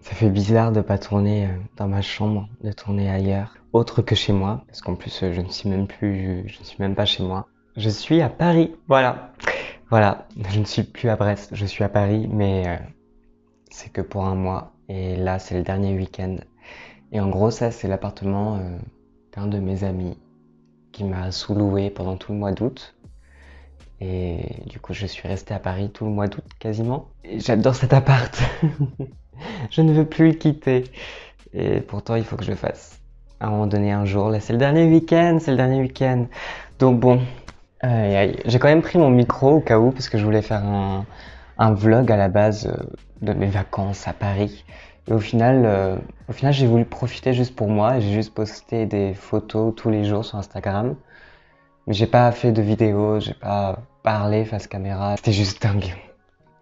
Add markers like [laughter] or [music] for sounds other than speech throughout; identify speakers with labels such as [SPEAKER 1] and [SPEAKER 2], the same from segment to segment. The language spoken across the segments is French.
[SPEAKER 1] Ça fait bizarre de pas tourner euh, dans ma chambre, de tourner ailleurs, autre que chez moi, parce qu'en plus euh, je ne suis même plus, je ne suis même pas chez moi. Je suis à Paris, voilà, voilà. Je ne suis plus à Brest, je suis à Paris, mais euh, c'est que pour un mois. Et là, c'est le dernier week-end. Et en gros, ça, c'est l'appartement d'un de mes amis qui m'a sous-loué pendant tout le mois d'août. Et du coup, je suis resté à Paris tout le mois d'août quasiment. j'adore cet appart. [laughs] je ne veux plus le quitter. Et pourtant, il faut que je le fasse. À un moment donné, un jour, là, c'est le dernier week-end, c'est le dernier week-end. Donc bon, j'ai quand même pris mon micro au cas où, parce que je voulais faire un, un vlog à la base euh, de mes vacances à Paris. Et au final, euh, au final j'ai voulu profiter juste pour moi. J'ai juste posté des photos tous les jours sur Instagram. Mais j'ai pas fait de vidéos j'ai pas parler face caméra, c'était juste dingue.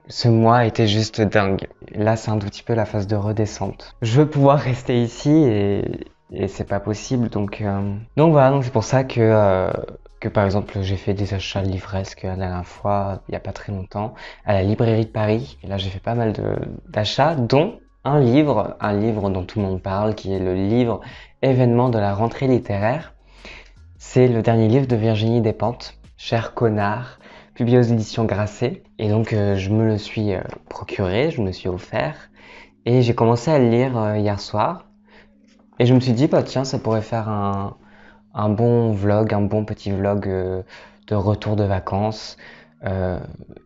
[SPEAKER 1] Ce mois était juste dingue. Là, c'est un tout petit peu la phase de redescente. Je veux pouvoir rester ici et, et c'est pas possible. Donc, euh, donc voilà, c'est pour ça que, euh, que par exemple, j'ai fait des achats livresques la dernière fois, il n'y a pas très longtemps, à la librairie de Paris. Et là, j'ai fait pas mal d'achats, dont un livre, un livre dont tout le monde parle, qui est le livre événement de la rentrée littéraire. C'est le dernier livre de Virginie Despentes, Cher connard, publié aux éditions Grasset. Et donc euh, je me le suis euh, procuré, je me suis offert. Et j'ai commencé à le lire euh, hier soir. Et je me suis dit, bah tiens, ça pourrait faire un, un bon vlog, un bon petit vlog de retour de vacances.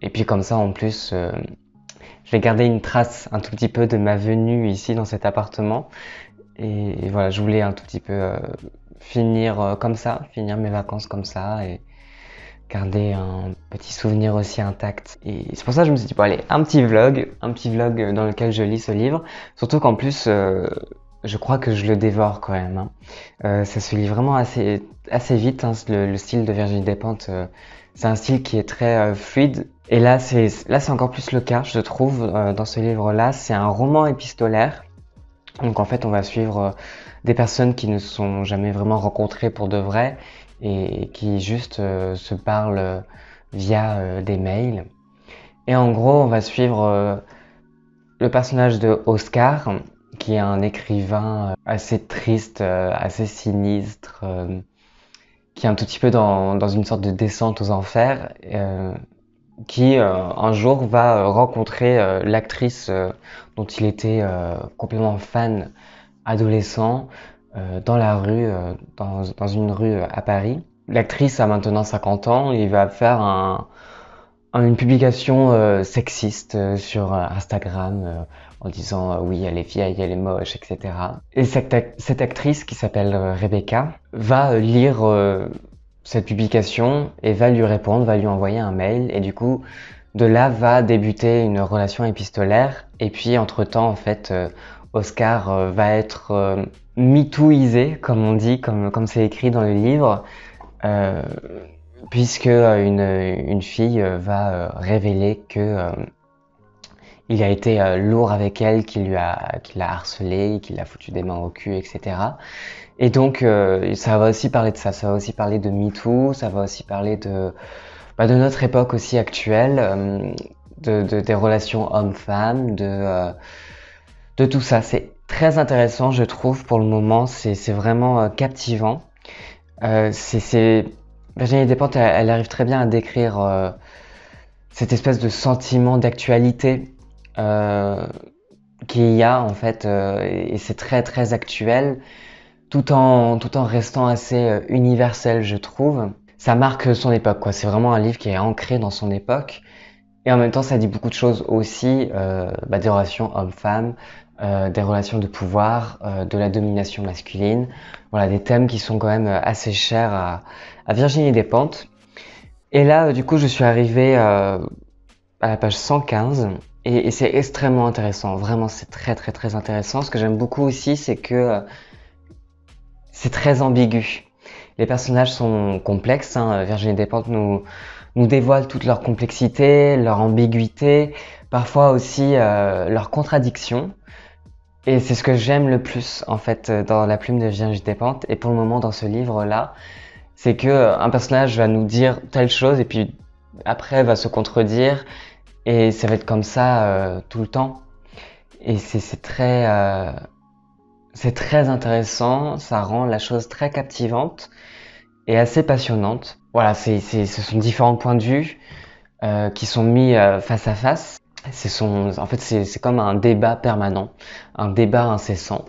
[SPEAKER 1] et puis comme ça, en plus, je vais garder une trace un tout petit peu de ma venue ici dans cet appartement. Et, et voilà, je voulais un tout petit peu finir comme ça, finir mes vacances comme ça. Et, garder un petit souvenir aussi intact. Et c'est pour ça que je me suis dit, bon allez, un petit vlog, un petit vlog euh, dans lequel je lis ce livre. Surtout qu'en plus, euh, je crois que je le dévore quand même. Hein. Euh, ça se lit vraiment assez, assez vite, hein, le, style de Virginie Despentes. c'est un style qui est très fluide. Et là, c'est là c'est encore plus le cas, je trouve, dans ce livre-là. C'est un roman épistolaire. Donc en fait, on va suivre des personnes qui ne se sont jamais vraiment rencontrées pour de vrai et qui juste euh, se parlent euh, via euh, des mails. Et en gros, on va suivre le personnage de Oscar, qui est un écrivain assez triste, assez sinistre, qui est un tout petit peu dans, une sorte de descente aux enfers, qui un jour va rencontrer l'actrice dont il était complètement fan adolescent, euh, dans la rue, euh, dans, une rue euh, à Paris. L'actrice a maintenant 50 ans Il va faire une publication sexiste sur Instagram en disant oui, elle est vieille, elle est moche, etc. Et cette, actrice qui s'appelle Rebecca va lire cette publication et va lui répondre, va lui envoyer un mail et du coup de là va débuter une relation épistolaire et puis entre temps en fait Oscar va être too-isé comme on dit, comme comme c'est écrit dans le livre, euh, puisque euh, une, une, fille euh, va euh, révéler que il a été lourd avec elle, qu'il lui a qu'il l'a harcelé, qu'il l'a foutu des mains au cul, etc. Et donc ça va aussi parler de ça, ça va aussi parler de MeToo, ça va aussi parler de bah, de notre époque aussi actuelle, de, de, des relations hommes-femmes, de de tout ça. C'est très intéressant, je trouve, pour le moment. C'est vraiment euh, captivant. Euh, Virginie Despentes, elle, arrive très bien à décrire euh, cette espèce de sentiment d'actualité euh, qu'il y a en fait, et c'est très très actuel, tout en, tout en restant assez universel, je trouve. Ça marque son époque, quoi. C'est vraiment un livre qui est ancré dans son époque. Et en même temps, ça dit beaucoup de choses aussi, bah, des relations hommes-femmes, euh, des relations de pouvoir, euh, de la domination masculine. Voilà, des thèmes qui sont quand même euh, assez chers à, Virginie Despentes. Et là, du coup, je suis arrivé à la page 115 et, c'est extrêmement intéressant. Vraiment, c'est très, très, très intéressant. Ce que j'aime beaucoup aussi, c'est que c'est très ambigu. Les personnages sont complexes. Hein. Virginie Despentes nous, nous dévoile toute leur complexité, leur ambiguïté, parfois aussi euh, leurs contradictions. Et c'est ce que j'aime le plus en fait euh, dans La plume de Vierge Dépente et pour le moment dans ce livre-là, c'est que euh, un personnage va nous dire telle chose et puis après va se contredire et ça va être comme ça euh, tout le temps. Et c'est très, c'est très intéressant, ça rend la chose très captivante et assez passionnante. Voilà, c'est ce sont différents points de vue euh, qui sont mis face à face c'est en fait, c'est comme un débat permanent, un débat incessant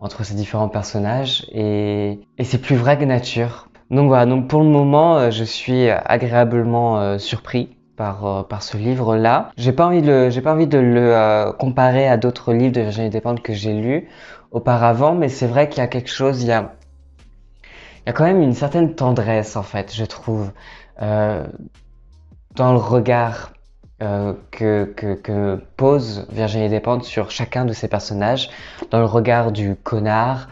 [SPEAKER 1] entre ces différents personnages et, c'est plus vrai que nature. Donc voilà, donc pour le moment, euh, je suis agréablement euh, surpris par, euh, par ce livre-là. J'ai pas envie de j'ai pas envie de le comparer à d'autres livres de Virginie Despentes que j'ai lus auparavant, mais c'est vrai qu'il y a quelque chose, il y a, il y a quand même une certaine tendresse en fait, je trouve, dans le regard euh, que, pose Virginie Despentes sur chacun de ses personnages, dans le regard du connard,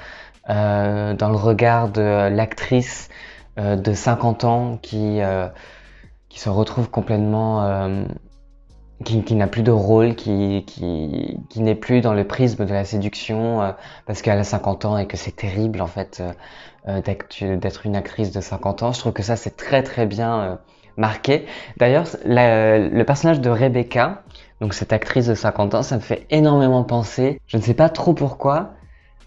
[SPEAKER 1] euh, dans le regard de l'actrice euh, de 50 ans qui, qui se retrouve complètement... qui, n'a plus de rôle, qui, qui n'est plus dans le prisme de la séduction parce qu'elle a 50 ans et que c'est terrible en fait d'être une actrice de 50 ans. Je trouve que ça c'est très très bien marqué. D'ailleurs, le personnage de Rebecca, donc cette actrice de 50 ans, ça me fait énormément penser, je ne sais pas trop pourquoi,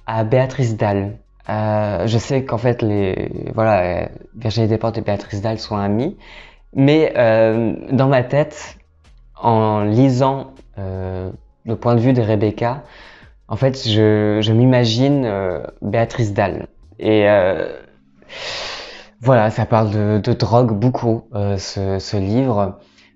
[SPEAKER 1] à Béatrice Dalle. Euh, je sais qu'en fait, les, voilà, Virginie Despentes et Béatrice Dalle sont amies, mais euh, dans ma tête, en lisant euh, le point de vue de Rebecca, en fait, je, m'imagine Béatrice Dalle. Et voilà, ça parle de, drogue beaucoup, euh, ce, livre.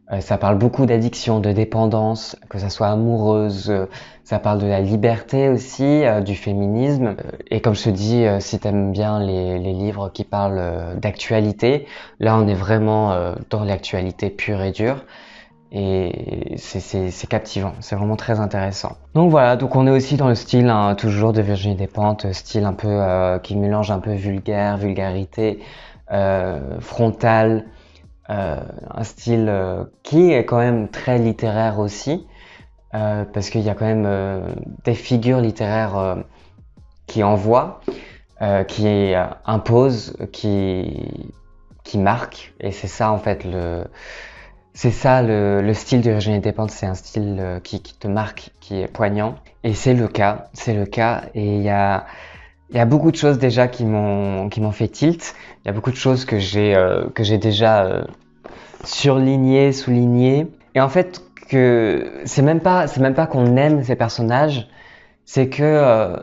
[SPEAKER 1] Euh, ça parle beaucoup d'addiction, de dépendance, que ça soit amoureuse. Euh, ça parle de la liberté aussi, du féminisme. Et comme je te dis, si t'aimes bien les, livres qui parlent d'actualité, là on est vraiment dans l'actualité pure et dure. Et c'est- c'est captivant, c'est vraiment très intéressant. Donc voilà, donc on est aussi dans le style hein, toujours de Virginie Despentes, style un peu qui mélange un peu vulgaire, vulgarité, euh, frontal, euh, un style euh, qui est quand même très littéraire aussi, parce qu'il y a quand même des figures littéraires qui envoient, qui imposent, qui, qui marquent, et c'est ça en fait le... C'est ça le, style de Virginie Despentes, c'est un style qui, qui, te marque, qui est poignant. Et c'est le cas, c'est le cas. Et il y a, il y a beaucoup de choses déjà qui m'ont qui m'ont fait tilt. Il y a beaucoup de choses que j'ai euh, que j'ai déjà euh, surlignées, soulignées. Et en fait que c'est même pas c'est même pas qu'on aime ces personnages, c'est que euh,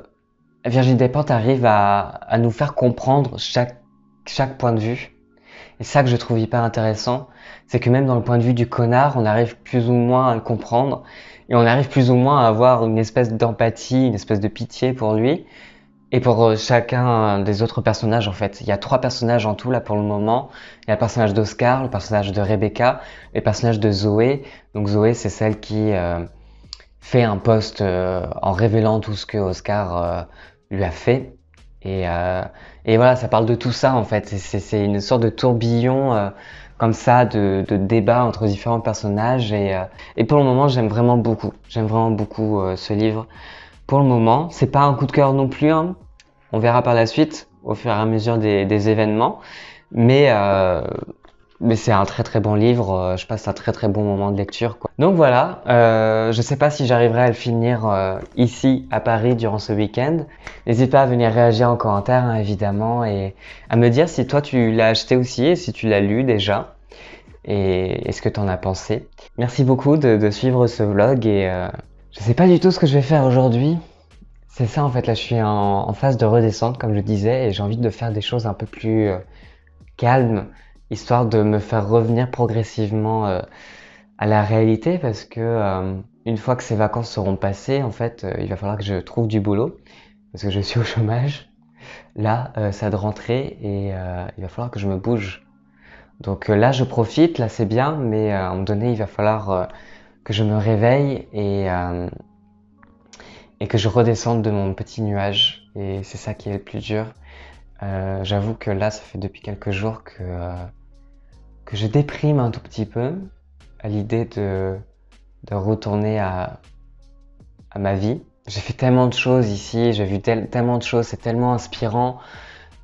[SPEAKER 1] Virginie Despentes arrive à, à nous faire comprendre chaque chaque point de vue. Et ça que je trouve hyper intéressant, c'est que même dans le point de vue du connard, on arrive plus ou moins à le comprendre et on arrive plus ou moins à avoir une espèce d'empathie, une espèce de pitié pour lui et pour euh, chacun euh, des autres personnages, en fait, il y a trois personnages en tout là pour le moment. Il y a le personnage d'Oscar, le personnage de Rebecca, et le personnage de Zoé. Donc Zoé, c'est celle qui euh, fait un post en révélant tout ce que Oscar lui a fait. Et, et, voilà, ça parle de tout ça en fait. C'est une sorte de tourbillon comme ça de, de débats entre différents personnages. Et, et pour le moment, j'aime vraiment beaucoup. J'aime vraiment beaucoup ce livre pour le moment. C'est pas un coup de cœur non plus. Hein. On verra par la suite, au fur et à mesure des, événements. Mais, euh, mais c'est un très très bon livre. Euh, je passe un très très bon moment de lecture. Quoi. Donc voilà, euh, je sais pas si j'arriverai à le finir euh, ici à Paris durant ce week-end. N'hésite pas à venir réagir en commentaire hein, évidemment et à me dire si toi tu l'as acheté aussi et si tu l'as lu déjà. Et est-ce que tu en as pensé Merci beaucoup de, de, suivre ce vlog et je sais pas du tout ce que je vais faire aujourd'hui. C'est ça en fait, là je suis en, phase de redescente comme je disais et j'ai envie de faire des choses un peu plus euh, calmes, histoire de me faire revenir progressivement euh, à la réalité parce que euh, une fois que ces vacances seront passées, en fait, il va falloir que je trouve du boulot parce que je suis au chômage. Là, ça de rentrer et il va falloir que je me bouge. Donc là je profite, là c'est bien, mais à un moment donné il va falloir que je me réveille euh, et, que je redescende de mon petit nuage. Et c'est ça qui est le plus dur. Euh, j'avoue que là, ça fait depuis quelques jours que, euh, que je déprime un tout petit peu à l'idée de, retourner à, ma vie. J'ai fait tellement de choses ici, j'ai vu tellement de choses, c'est tellement inspirant.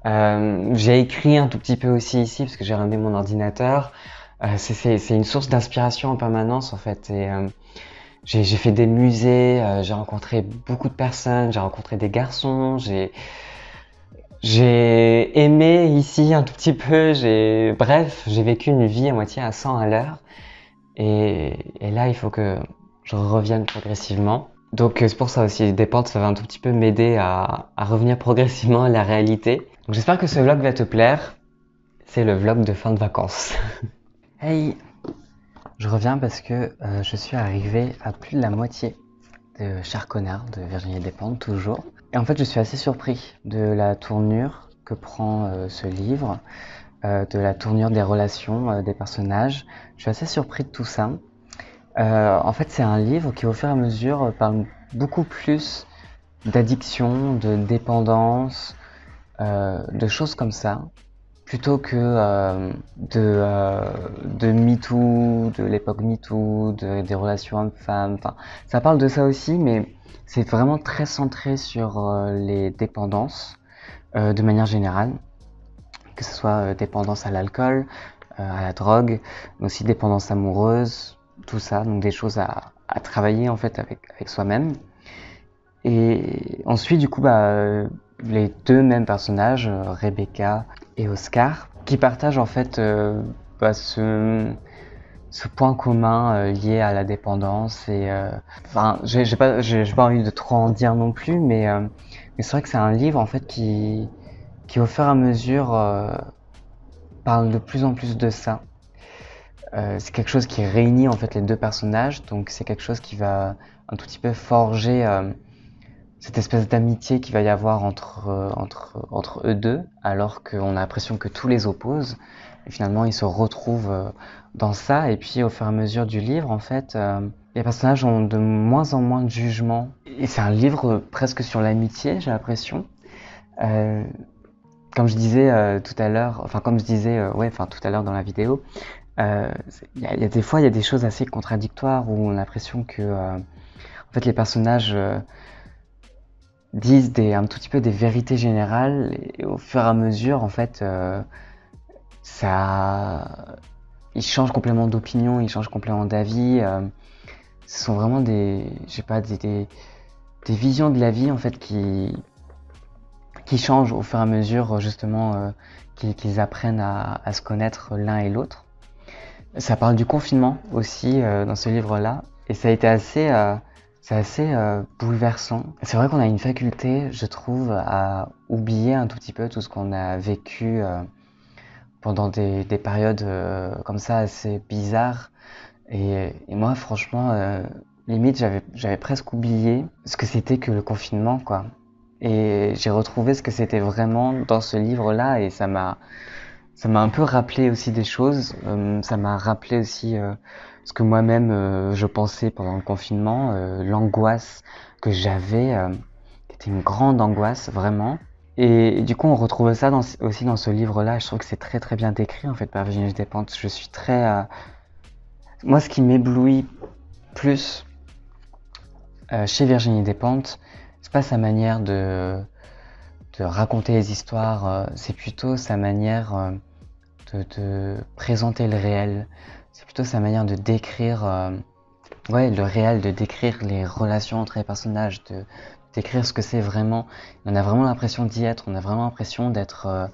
[SPEAKER 1] j'ai écrit un tout petit peu aussi ici parce que j'ai ramené mon ordinateur. Euh, c'est une source d'inspiration en permanence en fait. Et, euh, j'ai fait des musées, euh, j'ai rencontré beaucoup de personnes, j'ai rencontré des garçons, j'ai aimé ici un tout petit peu, bref, j'ai vécu une vie à moitié à 100 à l'heure. Et, là, il faut que je revienne progressivement. Donc c'est pour ça aussi, des portes, ça va un tout petit peu m'aider à, revenir progressivement à la réalité. j'espère que ce vlog va te plaire. C'est le vlog de fin de vacances. [laughs] Hey Je reviens parce que euh, je suis arrivé à plus de la moitié de Charconard de Virginie Despentes, toujours. Et en fait, je suis assez surpris de la tournure que prend euh, ce livre, euh, de la tournure des relations des personnages. Je suis assez surpris de tout ça. en fait, c'est un livre qui, au fur et à mesure, parle beaucoup plus d'addiction, de dépendance, de choses comme ça, plutôt que euh, de, euh, de MeToo, de l'époque MeToo, des relations hommes-femmes. Enfin, ça parle de ça aussi, mais c'est vraiment très centré sur euh, les dépendances de manière générale, que ce soit dépendance à l'alcool, à la drogue, mais aussi dépendance amoureuse, tout ça, donc des choses à, travailler en fait avec, soi-même. Et ensuite, du coup, bah, les deux mêmes personnages, Rebecca et Oscar, qui partagent en fait euh, bah, ce, point commun euh, lié à la dépendance. Et euh, enfin, j'ai pas, pas envie de trop en dire non plus, mais, c'est vrai que c'est un livre en fait qui, qui au fur et à mesure parle de plus en plus de ça. c'est quelque chose qui réunit en fait les deux personnages, donc c'est quelque chose qui va un tout petit peu forger cette espèce d'amitié qu'il va y avoir entre, euh, entre, entre eux deux, alors qu'on a l'impression que tout les oppose. Et finalement, ils se retrouvent euh, dans ça. Et puis, au fur et à mesure du livre, en fait, euh, les personnages ont de moins en moins de jugement. Et c'est un livre presque sur l'amitié, j'ai l'impression. comme je disais tout à l'heure, enfin comme je disais, ouais, enfin tout à l'heure dans la vidéo, il y, y, a des fois il y a des choses assez contradictoires où on a l'impression que, en fait, les personnages disent un tout petit peu des vérités générales et au fur et à mesure, en fait, euh, ça, ils changent complètement d'opinion, ils changent complètement d'avis. Euh, ce sont vraiment des, j'ai pas, des, des, visions de la vie en fait qui, qui changent au fur et à mesure justement euh, qu'ils apprennent à, se connaître l'un et l'autre. Ça parle du confinement aussi dans ce livre-là et ça a été assez c'est assez euh, bouleversant. C'est vrai qu'on a une faculté, je trouve, à oublier un tout petit peu tout ce qu'on a vécu euh, pendant des, périodes euh, comme ça assez bizarres. Et, et moi, franchement, limite, j'avais presque oublié ce que c'était que le confinement, quoi. Et j'ai retrouvé ce que c'était vraiment dans ce livre-là, et ça m'a ça m'a un peu rappelé aussi des choses. ça m'a rappelé aussi que moi-même euh, je pensais pendant le confinement, euh, l'angoisse que j'avais, euh, qui était une grande angoisse vraiment. Et, du coup, on retrouve ça dans, aussi dans ce livre-là. Je trouve que c'est très très bien décrit en fait par Virginie Despentes. Je suis très. Moi, ce qui m'éblouit plus chez Virginie Despentes, c'est pas sa manière de, de raconter les histoires, c'est plutôt sa manière de, de présenter le réel. C'est plutôt sa manière de décrire, euh, ouais, le réel, de décrire les relations entre les personnages, de, décrire ce que c'est vraiment. On a vraiment l'impression d'y être, on a vraiment l'impression d'être euh,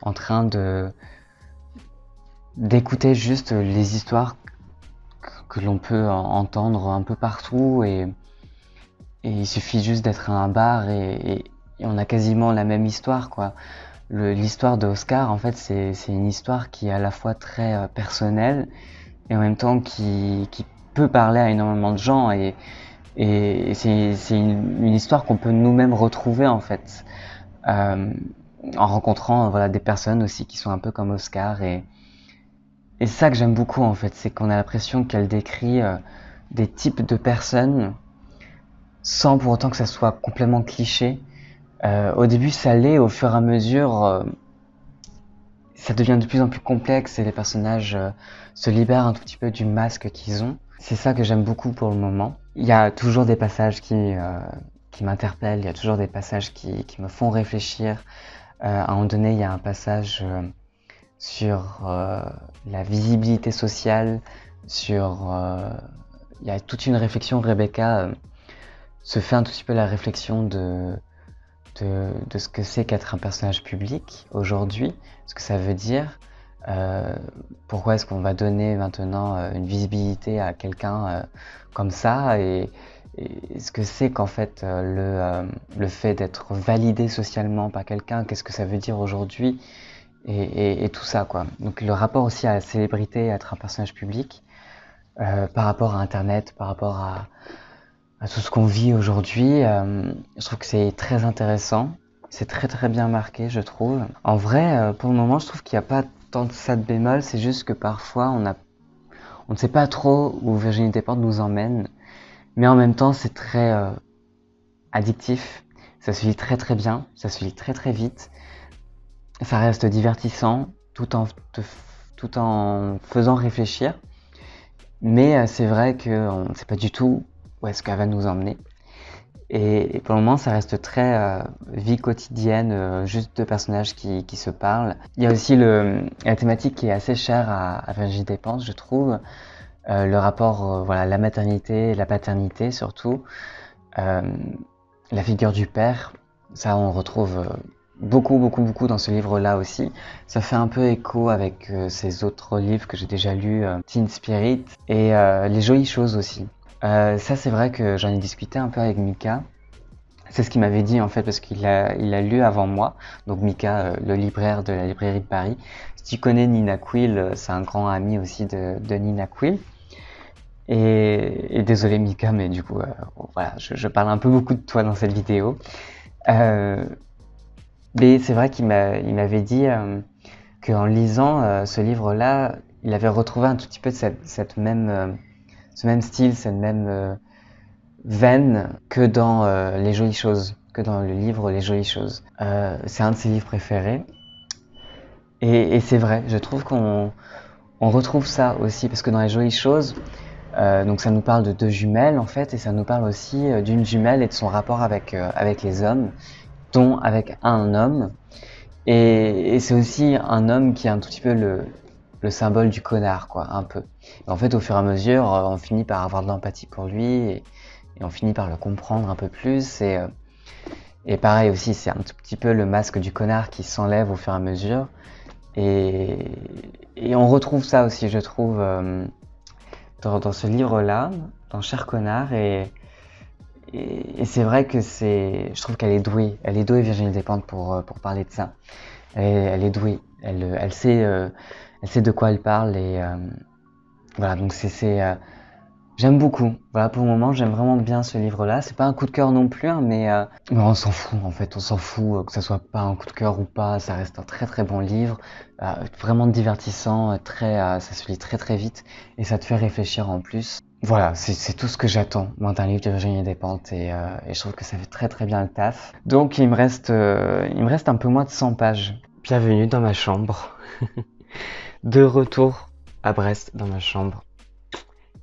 [SPEAKER 1] en train de d'écouter juste les histoires que l'on peut entendre un peu partout et, il suffit juste d'être à un bar et, on a quasiment la même histoire quoi. L'histoire d'Oscar, en fait c'est une histoire qui est à la fois très euh, personnelle et en même temps qui, qui peut parler à énormément de gens et, et c'est une, une, histoire qu'on peut nous-mêmes retrouver en fait euh, en rencontrant voilà des personnes aussi qui sont un peu comme Oscar et et ça que j'aime beaucoup en fait c'est qu'on a l'impression qu'elle décrit euh, des types de personnes sans pour autant que ça soit complètement cliché euh, au début ça l'est au fur et à mesure ça devient de plus en plus complexe et les personnages euh, se libèrent un tout petit peu du masque qu'ils ont. C'est ça que j'aime beaucoup pour le moment. Il y a toujours des passages qui, euh, qui m'interpellent, il y a toujours des passages qui, qui me font réfléchir. Euh, à un moment donné, il y a un passage sur la visibilité sociale, sur... il y a toute une réflexion, Rebecca se fait un tout petit peu la réflexion de de, ce que c'est qu'être un personnage public aujourd'hui, ce que ça veut dire, euh, pourquoi est-ce qu'on va donner maintenant euh, une visibilité à quelqu'un euh, comme ça et, ce que c'est qu'en fait le, le, fait d'être validé socialement par quelqu'un, qu'est-ce que ça veut dire aujourd'hui et, tout ça quoi. Donc le rapport aussi à la célébrité, à être un personnage public par rapport à Internet, par rapport à, à euh, tout ce qu'on vit aujourd'hui. Euh, je trouve que c'est très intéressant. C'est très très bien marqué, je trouve. En vrai, euh, pour le moment, je trouve qu'il n'y a pas tant de ça de bémol. C'est juste que parfois, on, ne sait pas trop où Virginie Despentes nous emmène. Mais en même temps, c'est très addictif. Ça se lit très très bien. Ça se lit très très vite. Ça reste divertissant tout en, tout en faisant réfléchir. Mais c'est vrai qu'on ne sait pas du tout où est-ce qu'elle va nous emmener. Et, pour le moment, ça reste très euh, vie quotidienne, euh, juste deux personnages qui, qui, se parlent. Il y a aussi le, la thématique qui est assez chère à, Virginie Despentes, je trouve. Euh, le rapport, voilà, la maternité, la paternité surtout. la figure du père, ça on retrouve beaucoup, beaucoup, beaucoup dans ce livre-là aussi. Ça fait un peu écho avec ces autres livres que j'ai déjà lus, Teen Spirit, et Les Jolies Choses aussi. Euh, ça, c'est vrai que j'en ai discuté un peu avec Mika. C'est ce qu'il m'avait dit en fait, parce qu'il a, il a lu avant moi. Donc Mika, euh, le libraire de la librairie de Paris. Si tu connais Nina Quill, euh, c'est un grand ami aussi de, Nina Quill. Et, et, désolé Mika, mais du coup, voilà, je, parle un peu beaucoup de toi dans cette vidéo. mais c'est vrai qu'il m'avait dit qu'en lisant ce livre-là, il avait retrouvé un tout petit peu de cette même ce même style, cette même euh, veine que dans euh, Les Jolies Choses, que dans le livre Les Jolies Choses. Euh, c'est un de ses livres préférés. Et, c'est vrai, je trouve qu'on on retrouve ça aussi, parce que dans Les Jolies Choses, donc ça nous parle de deux jumelles en fait, et ça nous parle aussi d'une jumelle et de son rapport avec, avec les hommes, dont avec un homme. Et, et c'est aussi un homme qui est un tout petit peu le, le symbole du connard, quoi, un peu. en fait, au fur et à mesure, euh, on finit par avoir de l'empathie pour lui et, et, on finit par le comprendre un peu plus. Et, euh, et pareil aussi, c'est un tout petit peu le masque du connard qui s'enlève au fur et à mesure. Et, et, on retrouve ça aussi, je trouve, euh, dans, dans, ce livre-là, dans Cher Connard. Et, et, c'est vrai que c'est. Je trouve qu'elle est douée. Elle est douée, Virginie Despentes, pour, pour parler de ça. Elle, est douée. Elle, elle sait elle sait de quoi elle parle et euh, voilà, donc c'est. Euh, j'aime beaucoup. Voilà, pour le moment, j'aime vraiment bien ce livre-là. C'est pas un coup de cœur non plus, hein, euh, mais, on s'en fout en fait. On s'en fout que ça soit pas un coup de cœur ou pas. Ça reste un très très bon livre, vraiment divertissant, très, ça se lit très très vite et ça te fait réfléchir en plus. Voilà, c'est, tout ce que j'attends moi d'un livre de Virginie Despentes et, et, je trouve que ça fait très très bien le taf. Donc il me reste, il me reste un peu moins de 100 pages. Bienvenue dans ma chambre. [laughs] De retour à Brest dans ma chambre.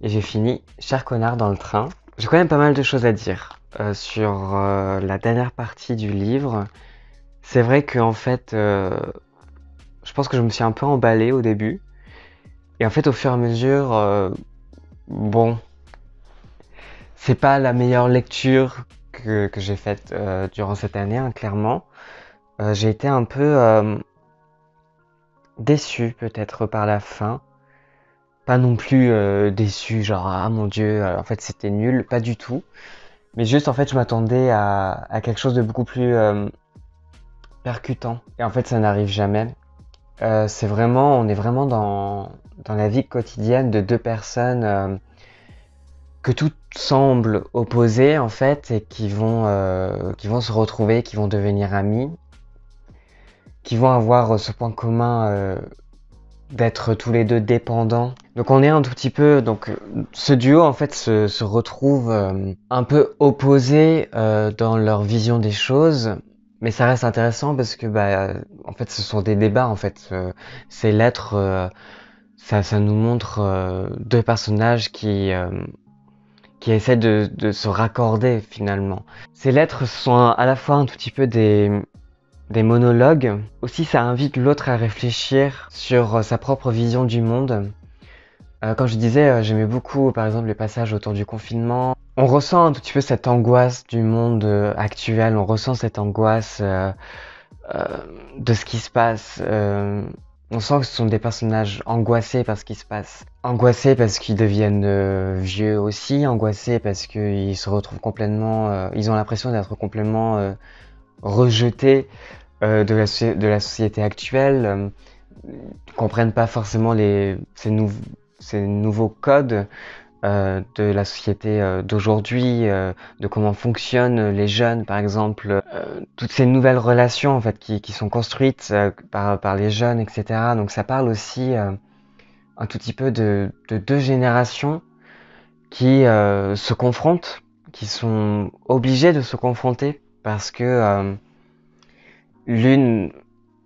[SPEAKER 1] Et j'ai fini Cher connard dans le train. J'ai quand même pas mal de choses à dire euh, sur euh, la dernière partie du livre. C'est vrai que en fait, euh, je pense que je me suis un peu emballé au début. Et en fait, au fur et à mesure, bon, c'est pas la meilleure lecture que, j'ai faite durant cette année, hein, clairement. j'ai été un peu déçu peut-être par la fin. Pas non plus euh, déçu, genre ah mon dieu, euh, en fait c'était nul, pas du tout. Mais juste en fait je m'attendais à, quelque chose de beaucoup plus euh, percutant. Et en fait ça n'arrive jamais. c'est vraiment, on est vraiment dans, dans, la vie quotidienne de deux personnes que tout semble opposé en fait et qui vont, qui vont se retrouver, qui vont devenir amis qui vont avoir euh, ce point commun euh, d'être tous les deux dépendants. Donc on est un tout petit peu, donc euh, ce duo en fait se, retrouve un peu opposé dans leur vision des choses, mais ça reste intéressant parce que bah en fait ce sont des débats en fait, ces lettres, ça, ça, nous montre deux personnages qui qui essaient de, se raccorder finalement. Ces lettres sont à la fois un tout petit peu des, des monologues. Aussi, ça invite l'autre à réfléchir sur euh, sa propre vision du monde. quand euh, je disais, euh, j'aimais beaucoup, par exemple, les passages autour du confinement. On ressent un tout petit peu cette angoisse du monde actuel, on ressent cette angoisse de ce qui se passe. on sent que ce sont des personnages angoissés par ce qui se passe. Angoissés parce qu'ils deviennent vieux aussi, angoissés parce qu'ils se retrouvent complètement... ils ont l'impression d'être complètement rejetés euh, de, la, de, la, société actuelle, euh, comprennent pas forcément ces, nouveaux codes euh, de la société d'aujourd'hui, de comment fonctionnent les jeunes, par exemple, toutes ces nouvelles relations en fait qui, sont construites par, les jeunes, etc. Donc ça parle aussi un tout petit peu de deux générations qui se confrontent, qui sont obligées de se confronter parce que euh, l'une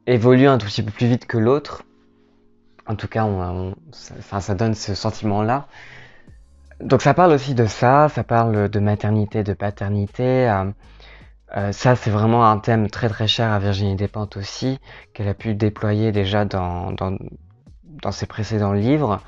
[SPEAKER 1] évolue un tout petit peu plus vite que l'autre. En tout cas, ça, donne ce sentiment-là. Donc ça parle aussi de ça, ça parle de maternité, de paternité. Euh, euh, ça, c'est vraiment un thème très très cher à Virginie Despentes aussi, qu'elle a pu déployer déjà dans, dans, ses précédents livres.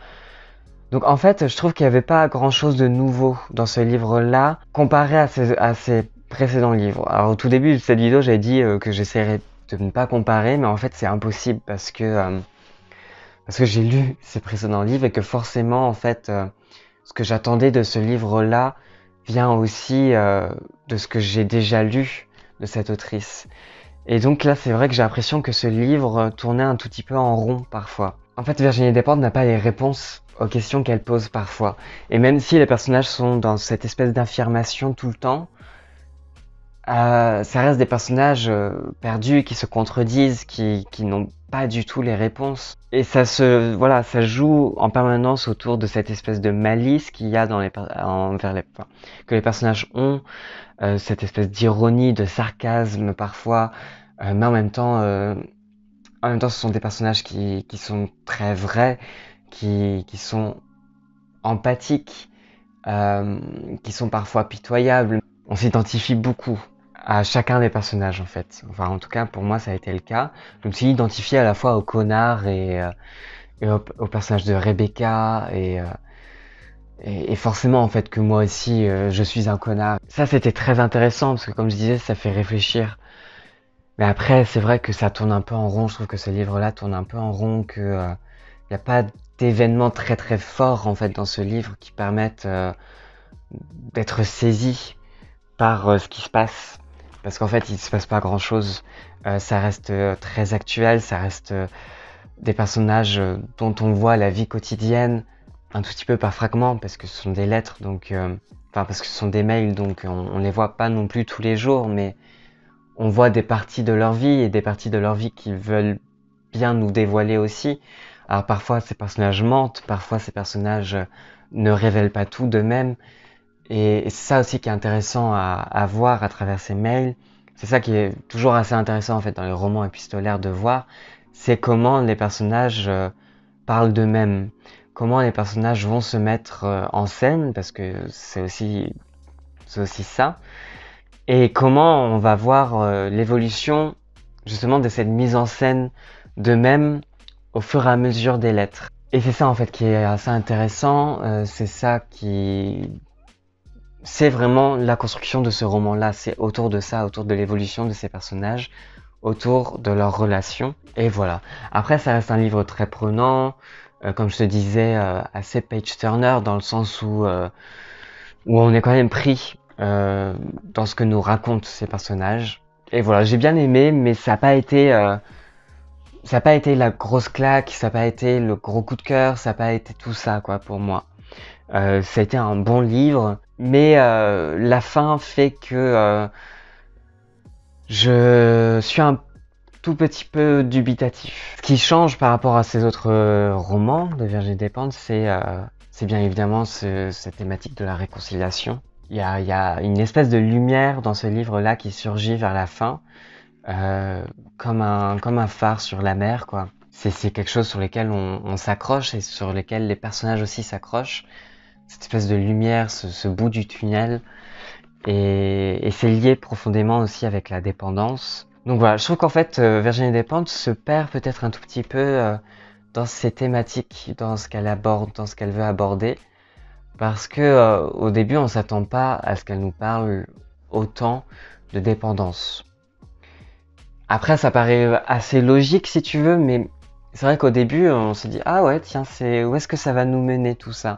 [SPEAKER 1] Donc en fait, je trouve qu'il n'y avait pas grand chose de nouveau dans ce livre-là, comparé à ces... à ses précédent livre. Alors au tout début de cette vidéo, j'avais dit euh, que j'essaierais de ne pas comparer, mais en fait c'est impossible parce que euh, parce que j'ai lu ces précédents livres et que forcément en fait euh, ce que j'attendais de ce livre-là vient aussi de ce que j'ai déjà lu de cette autrice. Et donc là, c'est vrai que j'ai l'impression que ce livre tournait un tout petit peu en rond parfois. En fait, Virginie Despentes n'a pas les réponses aux questions qu'elle pose parfois. Et même si les personnages sont dans cette espèce d'affirmation tout le temps, euh, ça reste des personnages euh, perdus qui se contredisent, qui, n'ont pas du tout les réponses. Et ça se, voilà, ça joue en permanence autour de cette espèce de malice qu'il y a dans les, envers les, que les personnages ont, euh, cette espèce d'ironie, de sarcasme parfois, mais en même temps, en même ce sont des personnages qui, sont très vrais, qui sont empathiques, qui sont parfois pitoyables. On s'identifie beaucoup à chacun des personnages en fait. Enfin, en tout cas, pour moi, ça a été le cas. Je me suis identifié à la fois au connard et, euh, au, personnage de Rebecca euh, et, forcément en fait que moi aussi euh, je suis un connard. Ça, c'était très intéressant parce que comme je disais, ça fait réfléchir. Mais après, c'est vrai que ça tourne un peu en rond. Je trouve que ce livre-là tourne un peu en rond, que il n'y a pas d'événements très très fort en fait dans ce livre qui permettent d'être saisi par ce qui se passe parce qu'en fait il se passe pas grand chose. Euh, ça reste euh, très actuel, ça reste euh, des personnages dont on voit la vie quotidienne un tout petit peu par fragments parce que ce sont des lettres donc enfin parce que ce sont des mails donc on, ne les voit pas non plus tous les jours mais on voit des parties de leur vie et des parties de leur vie qu'ils veulent bien nous dévoiler aussi. Alors parfois ces personnages mentent, parfois ces personnages ne révèlent pas tout d'eux-mêmes. Et, c'est ça aussi qui est intéressant à, voir à travers ces mails. C'est ça qui est toujours assez intéressant en fait dans les romans épistolaires de voir, c'est comment les personnages euh, parlent d'eux-mêmes, comment les personnages vont se mettre euh, en scène parce que c'est aussi c'est aussi ça, et comment on va voir euh, l'évolution justement de cette mise en scène d'eux-mêmes au fur et à mesure des lettres. Et c'est ça en fait qui est assez intéressant, c'est ça qui c'est vraiment la construction de ce roman-là. C'est autour de ça, autour de l'évolution de ces personnages, autour de leurs relations. Et voilà. Après, ça reste un livre très prenant, euh, comme je te disais, euh, assez page-turner, dans le sens où, euh, où on est quand même pris dans ce que nous racontent ces personnages. Et voilà, j'ai bien aimé, mais ça n'a pas été... ça n'a pas été la grosse claque, ça n'a pas été le gros coup de cœur, ça n'a pas été tout ça, quoi, pour moi. ça a été un bon livre, mais euh, la fin fait que euh, je suis un tout petit peu dubitatif. Ce qui change par rapport à ces autres euh, romans de Virginie Despentes, c'est c'est bien évidemment cette thématique de la réconciliation. Il y, a, y a, une espèce de lumière dans ce livre-là qui surgit vers la fin, comme, un, comme un phare sur la mer, quoi. C'est quelque chose sur lequel on, on s'accroche et sur lequel les personnages aussi s'accrochent cette espèce de lumière, ce, bout du tunnel. Et, c'est lié profondément aussi avec la dépendance. Donc voilà, je trouve qu'en fait, euh, Virginie Despentes se perd peut-être un tout petit peu euh, dans ses thématiques, dans ce qu'elle aborde, dans ce qu'elle veut aborder. Parce que euh, au début, on ne s'attend pas à ce qu'elle nous parle autant de dépendance. Après, ça paraît assez logique si tu veux, mais c'est vrai qu'au début, on se dit Ah ouais, tiens, où est-ce que ça va nous mener tout ça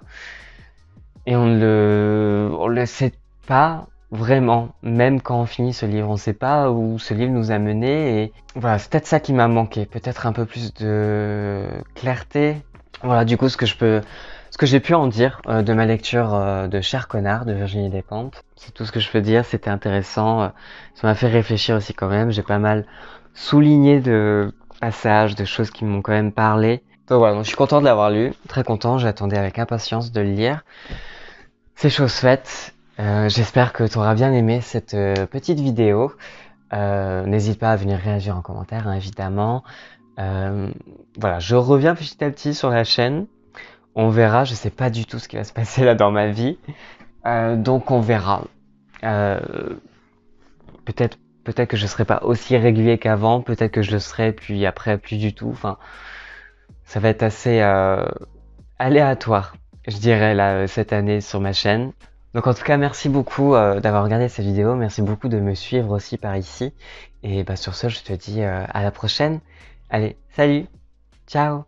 [SPEAKER 1] et on le, on le sait pas vraiment, même quand on finit ce livre, on sait pas où ce livre nous a mené et voilà, c'est peut-être ça qui m'a manqué, peut-être un peu plus de clarté. Voilà, du coup, ce que je peux, ce que j'ai pu en dire euh, de ma lecture euh, de Cher Connard de Virginie Despentes, c'est tout ce que je peux dire, c'était intéressant, euh, ça m'a fait réfléchir aussi quand même, j'ai pas mal souligné de passages, de choses qui m'ont quand même parlé. Donc voilà, donc je suis content de l'avoir lu, très content, j'attendais avec impatience de le lire. C'est chose faite. Euh, j'espère que tu auras bien aimé cette euh, petite vidéo. Euh, n'hésite pas à venir réagir en commentaire, hein, évidemment. voilà, je reviens petit à petit sur la chaîne. On verra, je sais pas du tout ce qui va se passer là dans ma vie. donc on verra. peut-être peut-être que je serai pas aussi régulier qu'avant, peut-être que je le serai puis après plus du tout. Enfin, ça va être assez aléatoire je dirais, là, euh, cette année sur ma chaîne. Donc en tout cas, merci beaucoup euh, d'avoir regardé cette vidéo, merci beaucoup de me suivre aussi par ici. Et bah, sur ce, je te dis euh, à la prochaine. Allez, salut, ciao